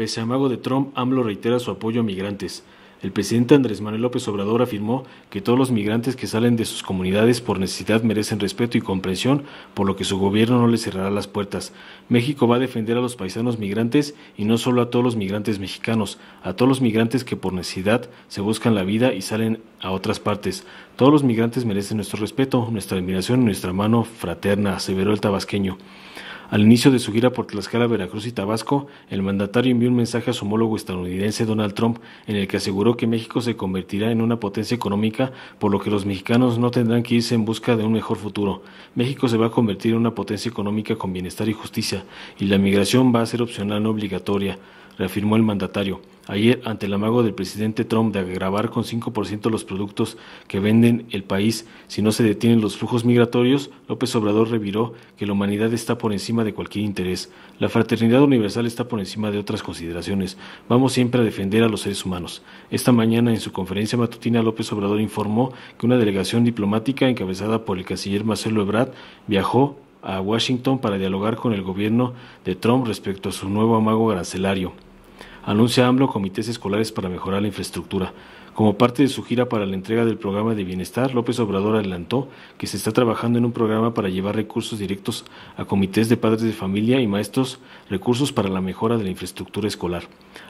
Pese a mago de Trump, AMLO reitera su apoyo a migrantes. El presidente Andrés Manuel López Obrador afirmó que todos los migrantes que salen de sus comunidades por necesidad merecen respeto y comprensión, por lo que su gobierno no les cerrará las puertas. México va a defender a los paisanos migrantes y no solo a todos los migrantes mexicanos, a todos los migrantes que por necesidad se buscan la vida y salen a otras partes. Todos los migrantes merecen nuestro respeto, nuestra admiración y nuestra mano fraterna, aseveró el tabasqueño. Al inicio de su gira por Tlaxcala, Veracruz y Tabasco, el mandatario envió un mensaje a su homólogo estadounidense Donald Trump, en el que aseguró que México se convertirá en una potencia económica, por lo que los mexicanos no tendrán que irse en busca de un mejor futuro. México se va a convertir en una potencia económica con bienestar y justicia, y la migración va a ser opcional no obligatoria reafirmó el mandatario. Ayer, ante el amago del presidente Trump de agravar con 5% los productos que venden el país si no se detienen los flujos migratorios, López Obrador reviró que la humanidad está por encima de cualquier interés. La fraternidad universal está por encima de otras consideraciones. Vamos siempre a defender a los seres humanos. Esta mañana, en su conferencia matutina, López Obrador informó que una delegación diplomática encabezada por el canciller Marcelo Ebrard viajó a Washington para dialogar con el gobierno de Trump respecto a su nuevo amago arancelario. Anuncia AMLO comités escolares para mejorar la infraestructura. Como parte de su gira para la entrega del programa de bienestar, López Obrador adelantó que se está trabajando en un programa para llevar recursos directos a comités de padres de familia y maestros, recursos para la mejora de la infraestructura escolar.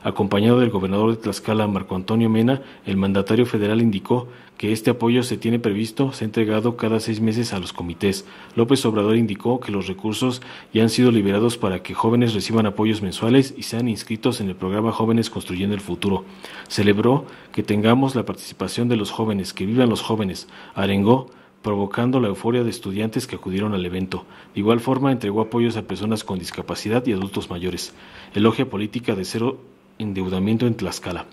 Acompañado del gobernador de Tlaxcala, Marco Antonio Mena, el mandatario federal indicó que este apoyo se tiene previsto, se ha entregado cada seis meses a los comités. López Obrador indicó que los recursos ya han sido liberados para que jóvenes reciban apoyos mensuales y sean inscritos en el programa Jóvenes Construyendo el Futuro. Celebró que tengan la participación de los jóvenes, que vivan los jóvenes, arengó, provocando la euforia de estudiantes que acudieron al evento. De igual forma, entregó apoyos a personas con discapacidad y adultos mayores. Elogia política de cero endeudamiento en Tlaxcala.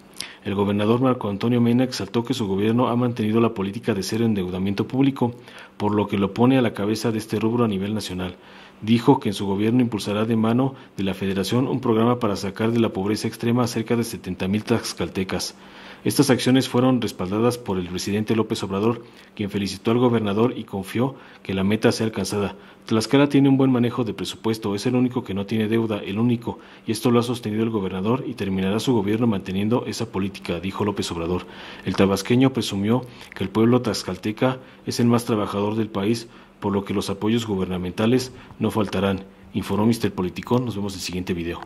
El gobernador Marco Antonio Mena exaltó que su gobierno ha mantenido la política de cero endeudamiento público, por lo que lo pone a la cabeza de este rubro a nivel nacional. Dijo que en su gobierno impulsará de mano de la Federación un programa para sacar de la pobreza extrema a cerca de mil tlaxcaltecas. Estas acciones fueron respaldadas por el presidente López Obrador, quien felicitó al gobernador y confió que la meta sea alcanzada. Tlaxcala tiene un buen manejo de presupuesto, es el único que no tiene deuda, el único, y esto lo ha sostenido el gobernador y terminará su gobierno manteniendo esa política, dijo López Obrador. El tabasqueño presumió que el pueblo tlaxcalteca es el más trabajador del país, por lo que los apoyos gubernamentales no faltarán. Informó Mister Politico. nos vemos en el siguiente video.